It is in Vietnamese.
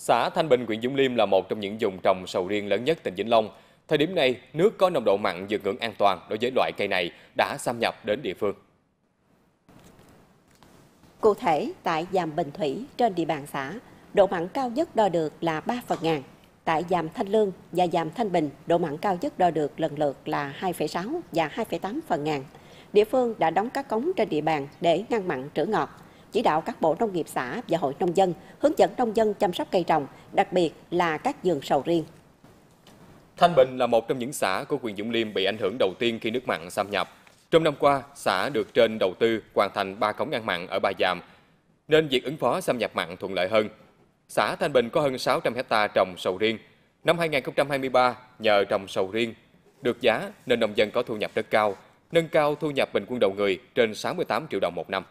Xã Thanh Bình, huyện Dũng Liêm là một trong những vùng trồng sầu riêng lớn nhất tỉnh Vĩnh Long. Thời điểm này, nước có nồng độ mặn vượt ngưỡng an toàn đối với loại cây này đã xâm nhập đến địa phương. Cụ thể, tại Giàm Bình Thủy trên địa bàn xã, độ mặn cao nhất đo được là 3 phần ngàn. Tại Giàm Thanh Lương và Giàm Thanh Bình, độ mặn cao nhất đo được lần lượt là 2,6 và 2,8 phần ngàn. Địa phương đã đóng các cống trên địa bàn để ngăn mặn trữ ngọt chỉ đạo các bộ nông nghiệp xã và hội nông dân hướng dẫn nông dân chăm sóc cây trồng, đặc biệt là các vườn sầu riêng. Thanh Bình là một trong những xã của huyện Dũng Liêm bị ảnh hưởng đầu tiên khi nước mặn xâm nhập. Trong năm qua, xã được trên đầu tư hoàn thành 3 cống ngăn mặn ở Ba Giàm, nên việc ứng phó xâm nhập mặn thuận lợi hơn. Xã Thanh Bình có hơn 600 hecta trồng sầu riêng. Năm 2023, nhờ trồng sầu riêng được giá nên nông dân có thu nhập rất cao, nâng cao thu nhập bình quân đầu người trên 68 triệu đồng một năm.